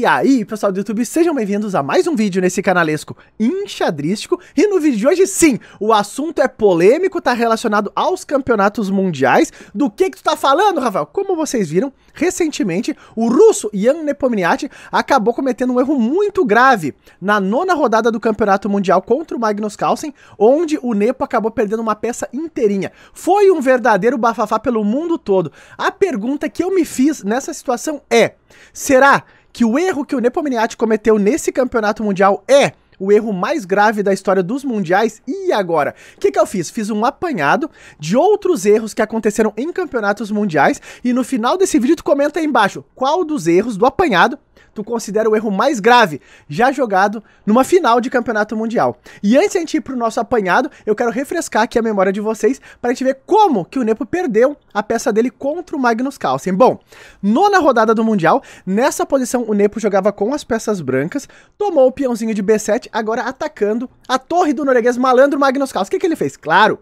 E aí, pessoal do YouTube, sejam bem-vindos a mais um vídeo nesse canalesco enxadrístico. E no vídeo de hoje, sim, o assunto é polêmico, tá relacionado aos campeonatos mundiais. Do que que tu tá falando, Rafael? Como vocês viram, recentemente, o russo Ian Nepomniachtchi acabou cometendo um erro muito grave na nona rodada do Campeonato Mundial contra o Magnus Carlsen, onde o Nepo acabou perdendo uma peça inteirinha. Foi um verdadeiro bafafá pelo mundo todo. A pergunta que eu me fiz nessa situação é, será que o erro que o Nepomniachtchi cometeu nesse campeonato mundial é o erro mais grave da história dos mundiais. E agora? O que, que eu fiz? Fiz um apanhado de outros erros que aconteceram em campeonatos mundiais. E no final desse vídeo, tu comenta aí embaixo qual dos erros do apanhado tu considera o erro mais grave já jogado numa final de campeonato mundial. E antes de a gente ir pro nosso apanhado, eu quero refrescar aqui a memória de vocês para a gente ver como que o Nepo perdeu a peça dele contra o Magnus Carlsen. Bom, nona rodada do Mundial, nessa posição o Nepo jogava com as peças brancas, tomou o peãozinho de B7, agora atacando a torre do norueguês malandro Magnus Carlsen. O que, que ele fez? Claro,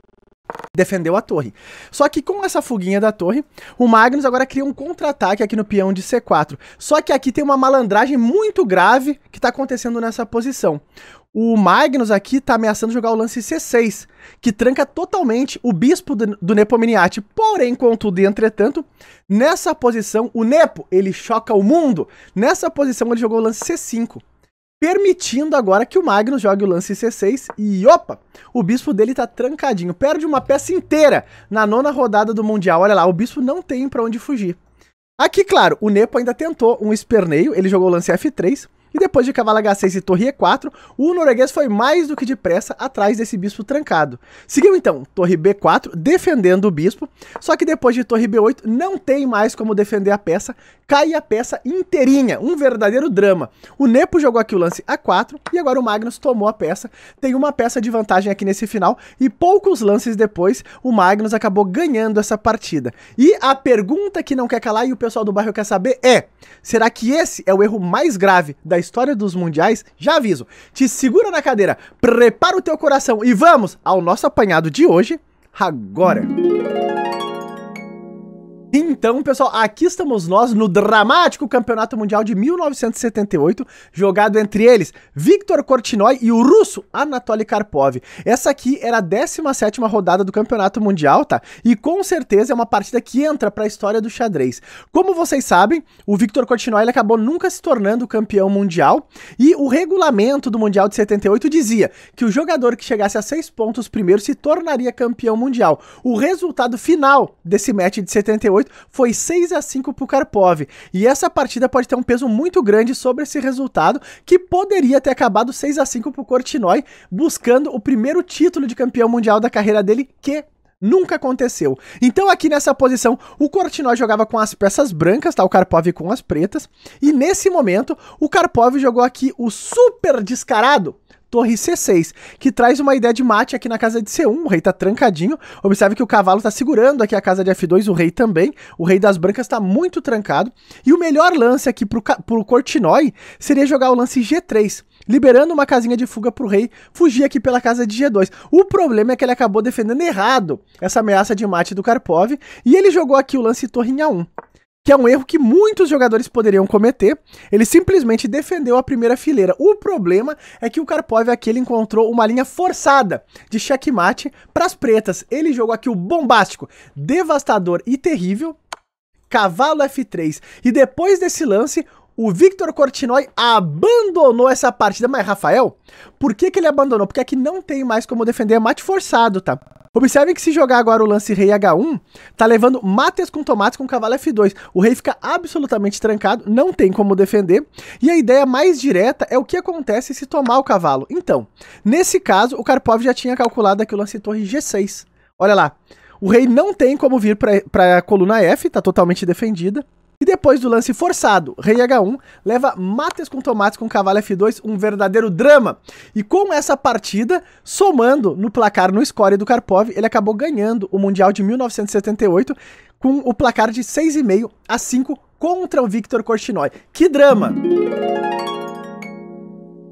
defendeu a torre. Só que com essa fuguinha da torre, o Magnus agora cria um contra-ataque aqui no peão de C4. Só que aqui tem uma malandragem muito grave que está acontecendo nessa posição. O Magnus aqui está ameaçando jogar o lance C6, que tranca totalmente o bispo do Nepomniachtchi. Porém, contudo e entretanto, nessa posição, o Nepo, ele choca o mundo. Nessa posição, ele jogou o lance C5 permitindo agora que o Magnus jogue o lance C6 e opa, o bispo dele tá trancadinho, perde uma peça inteira na nona rodada do Mundial. Olha lá, o bispo não tem para onde fugir. Aqui, claro, o Nepo ainda tentou um esperneio, ele jogou o lance F3, e depois de cavalo H6 e torre E4, o norueguês foi mais do que depressa atrás desse bispo trancado. Seguiu então torre B4, defendendo o bispo, só que depois de torre B8 não tem mais como defender a peça, cai a peça inteirinha, um verdadeiro drama. O Nepo jogou aqui o lance A4 e agora o Magnus tomou a peça, tem uma peça de vantagem aqui nesse final e poucos lances depois o Magnus acabou ganhando essa partida. E a pergunta que não quer calar e o pessoal do bairro quer saber é, será que esse é o erro mais grave da da história dos mundiais, já aviso. Te segura na cadeira, prepara o teu coração e vamos ao nosso apanhado de hoje, agora. Música então, pessoal, aqui estamos nós no dramático Campeonato Mundial de 1978, jogado entre eles Viktor Kortinoy e o russo Anatoly Karpov. Essa aqui era a 17ª rodada do Campeonato Mundial, tá? E com certeza é uma partida que entra para a história do xadrez. Como vocês sabem, o Viktor Kortinoy acabou nunca se tornando campeão mundial, e o regulamento do Mundial de 78 dizia que o jogador que chegasse a 6 pontos primeiro se tornaria campeão mundial. O resultado final desse match de 78 8, foi 6 a 5 para Karpov. E essa partida pode ter um peso muito grande sobre esse resultado, que poderia ter acabado 6 a 5 para Cortinói, buscando o primeiro título de campeão mundial da carreira dele, que Nunca aconteceu. Então, aqui nessa posição, o Cortinói jogava com as peças brancas, tá? O Karpov com as pretas. E nesse momento, o Karpov jogou aqui o super descarado, torre C6, que traz uma ideia de mate aqui na casa de C1. O rei tá trancadinho. Observe que o cavalo tá segurando aqui a casa de F2, o rei também. O rei das brancas tá muito trancado. E o melhor lance aqui pro, pro Cortinói seria jogar o lance G3 liberando uma casinha de fuga pro rei fugir aqui pela casa de G2. O problema é que ele acabou defendendo errado essa ameaça de mate do Karpov e ele jogou aqui o lance torrinha 1 que é um erro que muitos jogadores poderiam cometer. Ele simplesmente defendeu a primeira fileira. O problema é que o Karpov aqui ele encontrou uma linha forçada de checkmate para as pretas. Ele jogou aqui o bombástico, devastador e terrível, cavalo F3. E depois desse lance, o Victor Cortinoy abandonou essa partida. Mas, Rafael, por que, que ele abandonou? Porque aqui não tem mais como defender é mate forçado, tá? Observem que se jogar agora o lance rei H1, tá levando mates com tomates com cavalo F2. O rei fica absolutamente trancado, não tem como defender. E a ideia mais direta é o que acontece se tomar o cavalo. Então, nesse caso, o Karpov já tinha calculado aqui o lance torre G6. Olha lá, o rei não tem como vir para a coluna F, está totalmente defendida. E depois do lance forçado, rei H1 leva mates com tomates com cavalo F2, um verdadeiro drama. E com essa partida, somando no placar no score do Karpov, ele acabou ganhando o Mundial de 1978 com o placar de 6,5 a 5 contra o Victor Korchinoi. Que drama!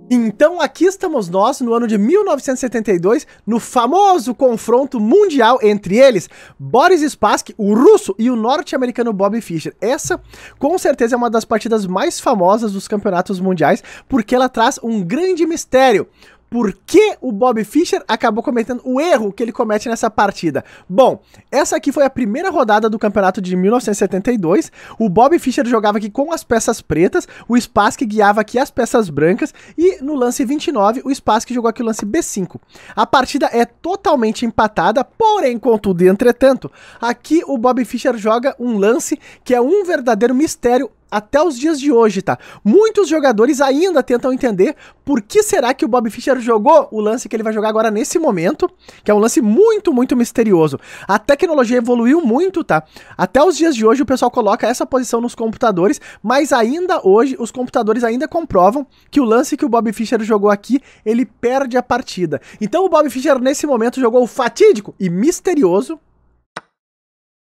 Então aqui estamos nós no ano de 1972, no famoso confronto mundial entre eles, Boris Spassky, o russo, e o norte-americano Bobby Fischer. Essa, com certeza, é uma das partidas mais famosas dos campeonatos mundiais, porque ela traz um grande mistério por que o Bob Fischer acabou cometendo o erro que ele comete nessa partida. Bom, essa aqui foi a primeira rodada do campeonato de 1972. O Bob Fischer jogava aqui com as peças pretas, o Spassky guiava aqui as peças brancas e no lance 29 o Spassky jogou aqui o lance B5. A partida é totalmente empatada, porém, contudo e entretanto, aqui o Bob Fischer joga um lance que é um verdadeiro mistério até os dias de hoje, tá? Muitos jogadores ainda tentam entender por que será que o Bob Fischer jogou o lance que ele vai jogar agora nesse momento, que é um lance muito, muito misterioso. A tecnologia evoluiu muito, tá? Até os dias de hoje o pessoal coloca essa posição nos computadores, mas ainda hoje os computadores ainda comprovam que o lance que o Bob Fischer jogou aqui, ele perde a partida. Então o Bob Fischer nesse momento jogou o fatídico e misterioso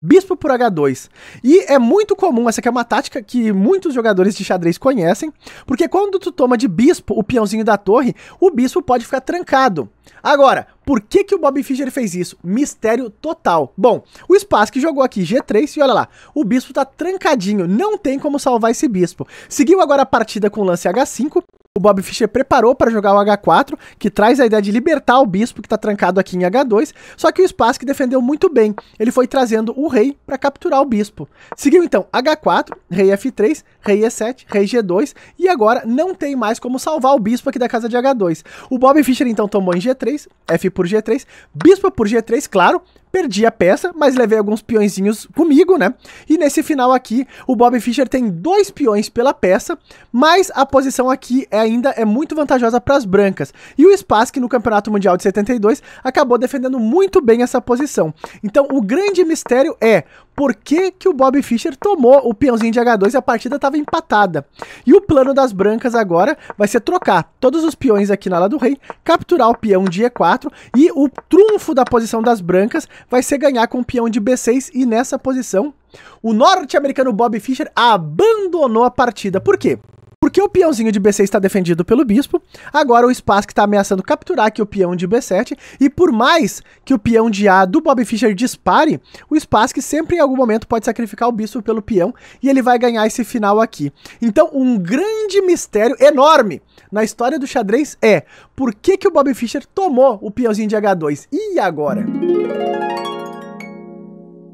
Bispo por H2. E é muito comum, essa aqui é uma tática que muitos jogadores de xadrez conhecem, porque quando tu toma de bispo o peãozinho da torre, o bispo pode ficar trancado. Agora, por que, que o Bob Fischer fez isso? Mistério total. Bom, o Spassky jogou aqui G3 e olha lá, o bispo tá trancadinho, não tem como salvar esse bispo. Seguiu agora a partida com o lance H5, o Bob Fischer preparou para jogar o H4, que traz a ideia de libertar o bispo que está trancado aqui em H2, só que o Spassky defendeu muito bem. Ele foi trazendo o rei para capturar o bispo. Seguiu então H4, rei F3, rei E7, rei G2 e agora não tem mais como salvar o bispo aqui da casa de H2. O Bob Fischer então tomou em G3, F por G3, bispo por G3, claro, Perdi a peça, mas levei alguns peõezinhos comigo, né? E nesse final aqui, o Bob Fischer tem dois peões pela peça, mas a posição aqui é ainda é muito vantajosa para as brancas. E o Spassky, no Campeonato Mundial de 72, acabou defendendo muito bem essa posição. Então, o grande mistério é por que, que o Bob Fischer tomou o peãozinho de H2 e a partida estava empatada. E o plano das brancas agora vai ser trocar todos os peões aqui na ala do rei, capturar o peão de E4 e o trunfo da posição das brancas vai ser ganhar com o peão de B6 e nessa posição o norte-americano Bob Fischer abandonou a partida. Por quê? Porque o peãozinho de B6 está defendido pelo bispo, agora o Spassky está ameaçando capturar aqui o peão de B7, e por mais que o peão de A do Bob Fischer dispare, o Spassky sempre em algum momento pode sacrificar o bispo pelo peão, e ele vai ganhar esse final aqui. Então, um grande mistério enorme na história do xadrez é por que, que o Bob Fischer tomou o peãozinho de H2? E agora?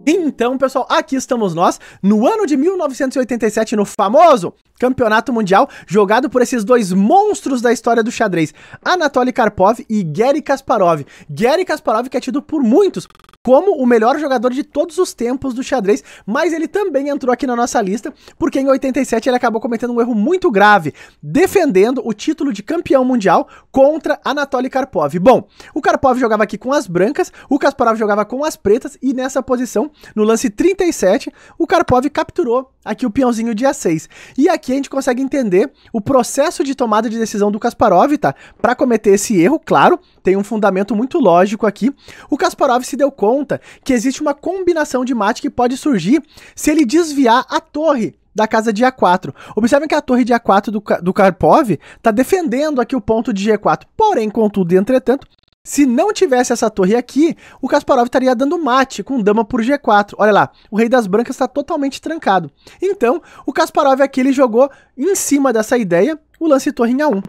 Então, pessoal, aqui estamos nós no ano de 1987, no famoso Campeonato Mundial, jogado por esses dois monstros da história do xadrez, Anatoly Karpov e Gary Kasparov. Gary Kasparov que é tido por muitos como o melhor jogador de todos os tempos do xadrez, mas ele também entrou aqui na nossa lista, porque em 87 ele acabou cometendo um erro muito grave, defendendo o título de campeão mundial contra Anatoly Karpov. Bom, o Karpov jogava aqui com as brancas, o Kasparov jogava com as pretas, e nessa posição no lance 37, o Karpov capturou aqui o peãozinho dia 6. E aqui a gente consegue entender o processo de tomada de decisão do Kasparov, tá? Para cometer esse erro, claro, tem um fundamento muito lógico aqui. O Kasparov se deu conta que existe uma combinação de mate que pode surgir se ele desviar a torre da casa de A4. Observem que a torre de A4 do, do Karpov está defendendo aqui o ponto de G4. Porém, contudo e entretanto, se não tivesse essa torre aqui, o Kasparov estaria dando mate com dama por G4. Olha lá, o rei das brancas está totalmente trancado. Então, o Kasparov aqui ele jogou em cima dessa ideia o lance torre em A1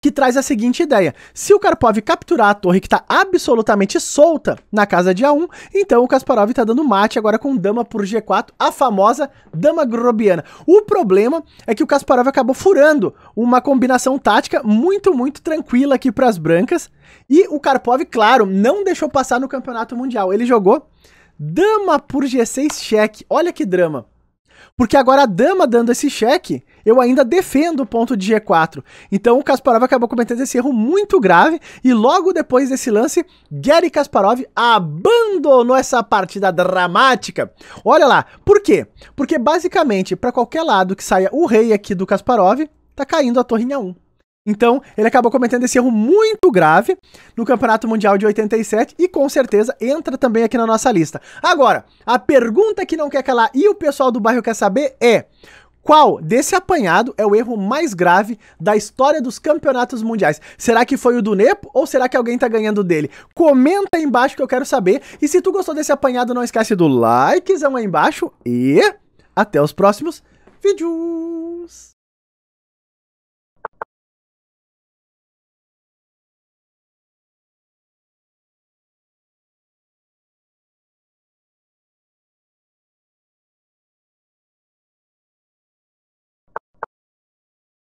que traz a seguinte ideia: se o Karpov capturar a torre que está absolutamente solta na casa de A1, então o Kasparov está dando mate agora com dama por G4, a famosa dama grobiana. O problema é que o Kasparov acabou furando uma combinação tática muito, muito tranquila aqui para as brancas. E o Karpov, claro, não deixou passar no Campeonato Mundial. Ele jogou dama por G6 cheque. Olha que drama. Porque agora a dama dando esse cheque, eu ainda defendo o ponto de G4. Então o Kasparov acabou cometendo esse erro muito grave e logo depois desse lance, Gary Kasparov abandonou essa partida dramática. Olha lá, por quê? Porque basicamente, para qualquer lado que saia o rei aqui do Kasparov, tá caindo a torrinha 1. Então, ele acabou cometendo esse erro muito grave no Campeonato Mundial de 87 e com certeza entra também aqui na nossa lista. Agora, a pergunta que não quer calar e o pessoal do bairro quer saber é: qual desse apanhado é o erro mais grave da história dos campeonatos mundiais? Será que foi o do Nepo ou será que alguém tá ganhando dele? Comenta aí embaixo que eu quero saber. E se tu gostou desse apanhado, não esquece do likezão aí embaixo e até os próximos vídeos.